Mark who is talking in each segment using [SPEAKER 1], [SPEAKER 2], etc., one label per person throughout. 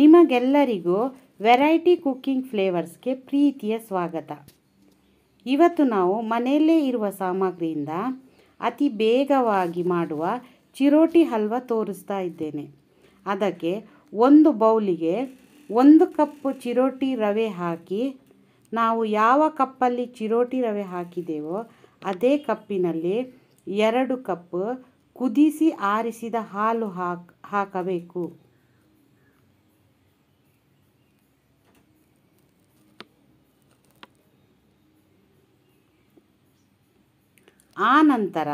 [SPEAKER 1] ನಿಮಗೆಲ್ಲರಿಗೂ variety cooking ಫ್ಲೇವರ್ಸ್ಗೆ ಪ್ರೀತಿಯ ಸ್ವಾಗತ ಇವತ್ತು ನಾವು ಮನೆಯಲ್ಲೇ ಇರುವ ಸಾಮಗ್ರಿಯಿಂದ ಅತಿ ಬೇಗವಾಗಿ ಮಾಡುವ ಚಿರೋಟಿ ಹಲ್ವ ತೋರಿಸ್ತಾ ಇದ್ದೇನೆ ಅದಕ್ಕೆ ಒಂದು ಬೌಲಿಗೆ ಒಂದು ಕಪ್ ಚಿರೋಟಿ ರವೆ ಹಾಕಿ ನಾವು ಯಾವ ಕಪ್ಪಲ್ಲಿ ಚಿರೋಟಿ ರವೆ ಹಾಕಿದ್ದೇವೋ ಅದೇ ಕಪ್ಪಿನಲ್ಲಿ ಎರಡು ಕಪ್ ಕುದಿಸಿ ಆರಿಸಿದ ಹಾಲು ಹಾಕ್ ಹಾಕಬೇಕು ಆ ನಂತರ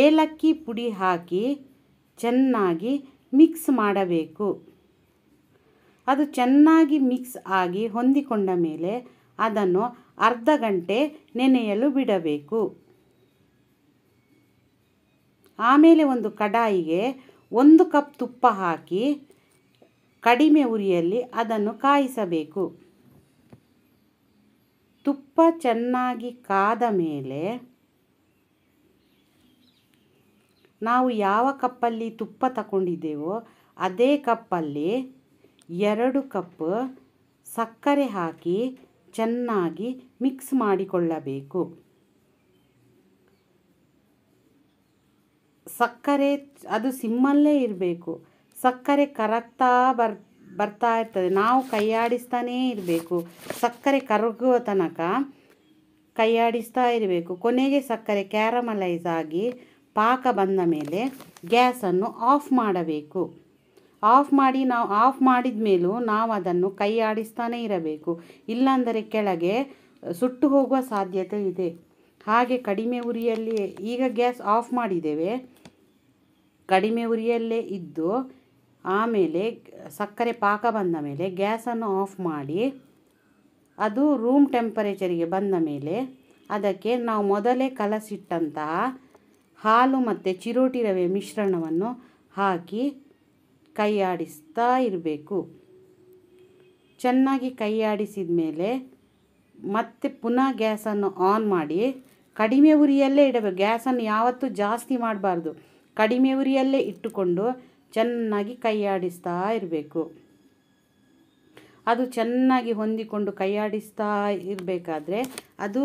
[SPEAKER 1] ಏಲಕ್ಕಿ ಪುಡಿ ಹಾಕಿ ಚೆನ್ನಾಗಿ ಮಿಕ್ಸ್ ಮಾಡಬೇಕು ಅದು ಚೆನ್ನಾಗಿ ಮಿಕ್ಸ್ ಆಗಿ ಹೊಂದಿಕೊಂಡ ಮೇಲೆ ಅದನ್ನು ಅರ್ಧ ಗಂಟೆ ನೆನೆಯಲು ಬಿಡಬೇಕು ಆಮೇಲೆ ಒಂದು ಕಡಾಯಿಗೆ ಒಂದು ಕಪ್ ತುಪ್ಪ ಹಾಕಿ ಕಡಿಮೆ ಉರಿಯಲ್ಲಿ ಅದನ್ನು ಕಾಯಿಸಬೇಕು ತುಪ್ಪ ಚೆನ್ನಾಗಿ ಕಾದ ಮೇಲೆ ನಾವು ಯಾವ ಕಪ್ಪಲ್ಲಿ ತುಪ್ಪ ತಗೊಂಡಿದ್ದೇವೋ ಅದೇ ಕಪ್ಪಲ್ಲಿ ಎರಡು ಕಪ್ ಸಕ್ಕರೆ ಹಾಕಿ ಚೆನ್ನಾಗಿ ಮಿಕ್ಸ್ ಮಾಡಿಕೊಳ್ಳಬೇಕು ಸಕ್ಕರೆ ಅದು ಸಿಮ್ಮಲ್ಲೇ ಇರಬೇಕು ಸಕ್ಕರೆ ಕರಗ್ತಾ ಬರ್ ಬರ್ತಾ ಇರ್ತದೆ ನಾವು ಕೈಯಾಡಿಸ್ತಾನೇ ಇರಬೇಕು ಸಕ್ಕರೆ ಕರಗುವ ತನಕ ಕೈಯಾಡಿಸ್ತಾ ಇರಬೇಕು ಕೊನೆಗೆ ಸಕ್ಕರೆ ಕ್ಯಾರಮಲೈಸ್ ಆಗಿ ಪಾಕ ಬಂದ ಮೇಲೆ ಗ್ಯಾಸನ್ನು ಆಫ್ ಮಾಡಬೇಕು ಆಫ್ ಮಾಡಿ ನಾವು ಆಫ್ ಮಾಡಿದ ಮೇಲೂ ನಾವು ಅದನ್ನು ಕೈ ಆಡಿಸ್ತಾನೆ ಇರಬೇಕು ಇಲ್ಲಾಂದರೆ ಕೆಳಗೆ ಸುಟ್ಟು ಹೋಗುವ ಸಾಧ್ಯತೆ ಇದೆ ಹಾಗೆ ಕಡಿಮೆ ಉರಿಯಲ್ಲಿ ಈಗ ಗ್ಯಾಸ್ ಆಫ್ ಮಾಡಿದ್ದೇವೆ ಕಡಿಮೆ ಉರಿಯಲ್ಲೇ ಇದ್ದು ಆಮೇಲೆ ಸಕ್ಕರೆ ಪಾಕ ಬಂದ ಮೇಲೆ ಗ್ಯಾಸನ್ನು ಆಫ್ ಮಾಡಿ ಅದು ರೂಮ್ ಟೆಂಪರೇಚರಿಗೆ ಬಂದ ಮೇಲೆ ಅದಕ್ಕೆ ನಾವು ಮೊದಲೇ ಕಲಸಿಟ್ಟಂತಹ ಹಾಲು ಮತ್ತು ಚಿರೋಟಿ ರವೆ ಮಿಶ್ರಣವನ್ನು ಹಾಕಿ ಕೈಯಾಡಿಸ್ತಾ ಇರಬೇಕು ಚೆನ್ನಾಗಿ ಕೈಯಾಡಿಸಿದ ಮೇಲೆ ಮತ್ತೆ ಪುನಃ ಗ್ಯಾಸನ್ನು ಆನ್ ಮಾಡಿ ಕಡಿಮೆ ಉರಿಯಲ್ಲೇ ಇಡಬೇಕು ಗ್ಯಾಸನ್ನು ಯಾವತ್ತೂ ಜಾಸ್ತಿ ಮಾಡಬಾರ್ದು ಕಡಿಮೆ ಉರಿಯಲ್ಲೇ ಇಟ್ಟುಕೊಂಡು ಚೆನ್ನಾಗಿ ಕೈಯಾಡಿಸ್ತಾ ಇರಬೇಕು ಅದು ಚೆನ್ನಾಗಿ ಹೊಂದಿಕೊಂಡು ಕೈಯಾಡಿಸ್ತಾ ಇರಬೇಕಾದ್ರೆ ಅದು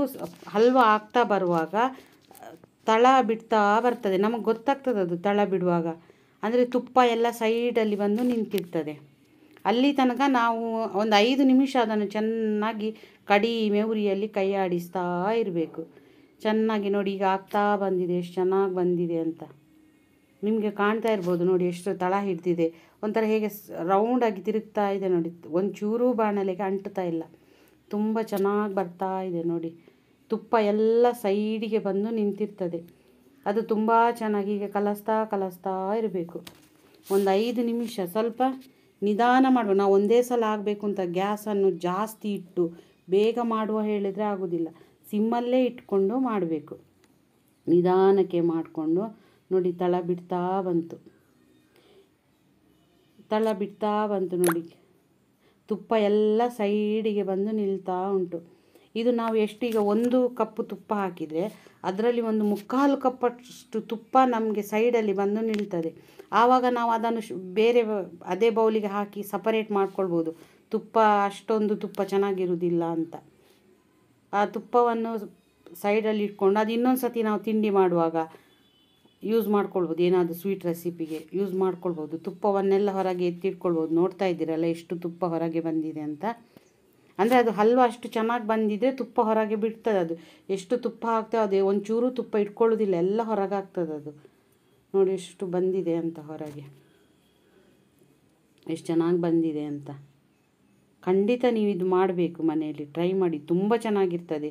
[SPEAKER 1] ಹಲ್ವಾ ಆಗ್ತಾ ಬರುವಾಗ ತಳ ಬಿಡ್ತಾ ಬರ್ತದೆ ನಮಗೆ ಗೊತ್ತಾಗ್ತದೆ ಅದು ತಳ ಬಿಡುವಾಗ ಅಂದರೆ ತುಪ್ಪ ಎಲ್ಲ ಸೈಡಲ್ಲಿ ಬಂದು ನಿಂತಿರ್ತದೆ ಅಲ್ಲಿ ತನಕ ನಾವು ಒಂದು ಐದು ನಿಮಿಷ ಅದನ್ನು ಚೆನ್ನಾಗಿ ಕಡಿ ಉರಿಯಲ್ಲಿ ಕೈ ಆಡಿಸ್ತಾ ಇರಬೇಕು ಚೆನ್ನಾಗಿ ನೋಡಿ ಈಗ ಆಗ್ತಾ ಬಂದಿದೆ ಎಷ್ಟು ಚೆನ್ನಾಗಿ ಬಂದಿದೆ ಅಂತ ನಿಮಗೆ ಕಾಣ್ತಾ ಇರ್ಬೋದು ನೋಡಿ ಎಷ್ಟು ತಳ ಹಿಡ್ದಿದೆ ಒಂಥರ ಹೇಗೆ ರೌಂಡಾಗಿ ತಿರುಗ್ತಾ ಇದೆ ನೋಡಿ ಒಂಚೂರು ಬಾಣಲೆಗೆ ಅಂಟ್ತಾ ಇಲ್ಲ ತುಂಬ ಚೆನ್ನಾಗಿ ಬರ್ತಾ ಇದೆ ನೋಡಿ ತುಪ್ಪ ಎಲ್ಲ ಸೈಡಿಗೆ ಬಂದು ನಿಂತಿರ್ತದೆ ಅದು ತುಂಬ ಚೆನ್ನಾಗಿ ಹೀಗೆ ಕಲಸ್ತಾ ಕಲಸ್ತಾ ಇರಬೇಕು ಒಂದು ಐದು ನಿಮಿಷ ಸ್ವಲ್ಪ ನಿಧಾನ ಮಾಡುವ ನಾವು ಒಂದೇ ಸಲ ಆಗಬೇಕು ಅಂತ ಗ್ಯಾಸನ್ನು ಜಾಸ್ತಿ ಇಟ್ಟು ಬೇಗ ಮಾಡುವ ಹೇಳಿದರೆ ಆಗೋದಿಲ್ಲ ಸಿಮ್ಮಲ್ಲೇ ಇಟ್ಕೊಂಡು ಮಾಡಬೇಕು ನಿಧಾನಕ್ಕೆ ಮಾಡಿಕೊಂಡು ನೋಡಿ ತಳ ಬಿಡ್ತಾ ಬಂತು ತಳ ಬಿಡ್ತಾ ಬಂತು ನೋಡಿ ತುಪ್ಪ ಎಲ್ಲ ಸೈಡಿಗೆ ಬಂದು ನಿಲ್ತಾ ಉಂಟು ಇದು ನಾವು ಎಷ್ಟೀಗ ಒಂದು ಕಪ್ಪು ತುಪ್ಪ ಹಾಕಿದರೆ ಅದರಲ್ಲಿ ಒಂದು ಮುಕ್ಕಾಲು ಕಪ್ಪಷ್ಟು ತುಪ್ಪ ನಮಗೆ ಸೈಡಲ್ಲಿ ಬಂದು ನಿಲ್ತದೆ ಆವಾಗ ನಾವು ಅದನ್ನು ಬೇರೆ ಅದೇ ಬೌಲಿಗೆ ಹಾಕಿ ಸಪರೇಟ್ ಮಾಡ್ಕೊಳ್ಬೋದು ತುಪ್ಪ ಅಷ್ಟೊಂದು ತುಪ್ಪ ಚೆನ್ನಾಗಿರುವುದಿಲ್ಲ ಅಂತ ಆ ತುಪ್ಪವನ್ನು ಸೈಡಲ್ಲಿ ಇಟ್ಕೊಂಡು ಅದು ಇನ್ನೊಂದು ಸತಿ ನಾವು ತಿಂಡಿ ಮಾಡುವಾಗ ಯೂಸ್ ಮಾಡ್ಕೊಳ್ಬೋದು ಏನಾದರೂ ಸ್ವೀಟ್ ರೆಸಿಪಿಗೆ ಯೂಸ್ ಮಾಡ್ಕೊಳ್ಬೋದು ತುಪ್ಪವನ್ನೆಲ್ಲ ಹೊರಗೆ ಎತ್ತಿಟ್ಕೊಳ್ಬೋದು ನೋಡ್ತಾ ಇದ್ದೀರಲ್ಲ ಎಷ್ಟು ತುಪ್ಪ ಹೊರಗೆ ಬಂದಿದೆ ಅಂತ ಅಂದರೆ ಅದು ಹಲ್ವ ಅಷ್ಟು ಚೆನ್ನಾಗಿ ಬಂದಿದ್ದರೆ ತುಪ್ಪ ಹೊರಗೆ ಬಿಡ್ತದೆ ಅದು ಎಷ್ಟು ತುಪ್ಪ ಹಾಕ್ತೇವೆ ಅದೇ ಒಂಚೂರು ತುಪ್ಪ ಇಟ್ಕೊಳ್ಳೋದಿಲ್ಲ ಎಲ್ಲ ಹೊರಗೆ ಆಗ್ತದೆ ಅದು ನೋಡಿ ಎಷ್ಟು ಬಂದಿದೆ ಅಂತ ಹೊರಗೆ ಎಷ್ಟು ಚೆನ್ನಾಗಿ ಬಂದಿದೆ ಅಂತ ಖಂಡಿತ ನೀವು ಇದು ಮಾಡಬೇಕು ಮನೆಯಲ್ಲಿ ಟ್ರೈ ಮಾಡಿ ತುಂಬ ಚೆನ್ನಾಗಿರ್ತದೆ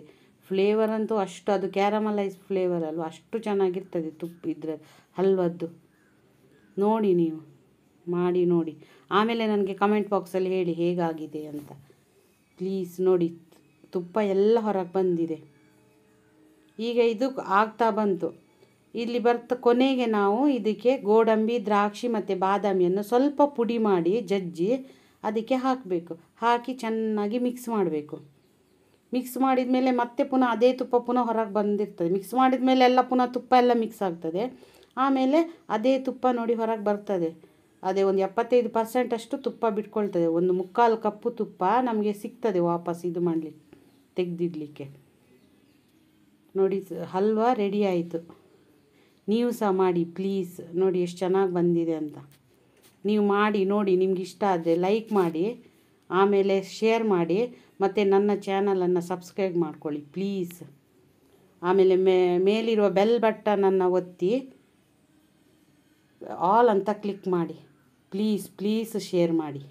[SPEAKER 1] ಫ್ಲೇವರ್ ಅಂತೂ ಅಷ್ಟು ಅದು ಕ್ಯಾರಮಲೈಸ್ ಫ್ಲೇವರ್ ಅಲ್ವ ಅಷ್ಟು ಚೆನ್ನಾಗಿರ್ತದೆ ತುಪ್ಪ ಇದ್ರ ಹಲ್ವದ್ದು ನೋಡಿ ನೀವು ಮಾಡಿ ನೋಡಿ ಆಮೇಲೆ ನನಗೆ ಕಮೆಂಟ್ ಬಾಕ್ಸಲ್ಲಿ ಹೇಳಿ ಹೇಗಾಗಿದೆ ಅಂತ ಪ್ಲೀಸ್ ನೋಡಿ ತುಪ್ಪ ಎಲ್ಲ ಹೊರಗೆ ಬಂದಿದೆ ಈಗ ಇದು ಆಗ್ತಾ ಬಂತು ಇಲ್ಲಿ ಬರ್ತಾ ಕೊನೆಗೆ ನಾವು ಇದಕ್ಕೆ ಗೋಡಂಬಿ ದ್ರಾಕ್ಷಿ ಮತ್ತು ಬಾದಾಮಿಯನ್ನು ಸ್ವಲ್ಪ ಪುಡಿ ಮಾಡಿ ಜಜ್ಜಿ ಅದಕ್ಕೆ ಹಾಕಬೇಕು ಹಾಕಿ ಚೆನ್ನಾಗಿ ಮಿಕ್ಸ್ ಮಾಡಬೇಕು ಮಿಕ್ಸ್ ಮಾಡಿದ ಮೇಲೆ ಮತ್ತೆ ಪುನಃ ಅದೇ ತುಪ್ಪ ಪುನಃ ಹೊರಗೆ ಬಂದಿರ್ತದೆ ಮಿಕ್ಸ್ ಮಾಡಿದ ಮೇಲೆ ಎಲ್ಲ ಪುನಃ ತುಪ್ಪ ಎಲ್ಲ ಮಿಕ್ಸ್ ಆಗ್ತದೆ ಆಮೇಲೆ ಅದೇ ತುಪ್ಪ ನೋಡಿ ಹೊರಗೆ ಬರ್ತದೆ ಅದೇ ಒಂದು ಎಪ್ಪತ್ತೈದು ಪರ್ಸೆಂಟಷ್ಟು ತುಪ್ಪ ಬಿಟ್ಕೊಳ್ತದೆ ಒಂದು ಮುಕ್ಕಾಲು ಕಪ್ಪು ತುಪ್ಪ ನಮಗೆ ಸಿಗ್ತದೆ ವಾಪಸ್ ಇದು ಮಾಡಲಿಕ್ಕೆ ತೆಗೆದಿಡಲಿಕ್ಕೆ ನೋಡಿ ಹಲ್ವಾ ರೆಡಿ ಆಯಿತು ನೀವು ಸಹ ಮಾಡಿ ಪ್ಲೀಸ್ ನೋಡಿ ಎಷ್ಟು ಚೆನ್ನಾಗಿ ಬಂದಿದೆ ಅಂತ ನೀವು ಮಾಡಿ ನೋಡಿ ನಿಮ್ಗೆ ಇಷ್ಟ ಆದರೆ ಲೈಕ್ ಮಾಡಿ ಆಮೇಲೆ ಶೇರ್ ಮಾಡಿ ಮತ್ತು ನನ್ನ ಚಾನಲನ್ನು ಸಬ್ಸ್ಕ್ರೈಬ್ ಮಾಡ್ಕೊಳ್ಳಿ ಪ್ಲೀಸ್ ಆಮೇಲೆ ಮೇ ಮೇಲಿರುವ ಬೆಲ್ ಬಟ್ಟನನ್ನು ಒತ್ತಿ ಆಲ್ ಅಂತ ಕ್ಲಿಕ್ ಮಾಡಿ ಪ್ಲೀಸ್ ಪ್ಲೀಸ್ ಶೇರ್ ಮಾಡಿ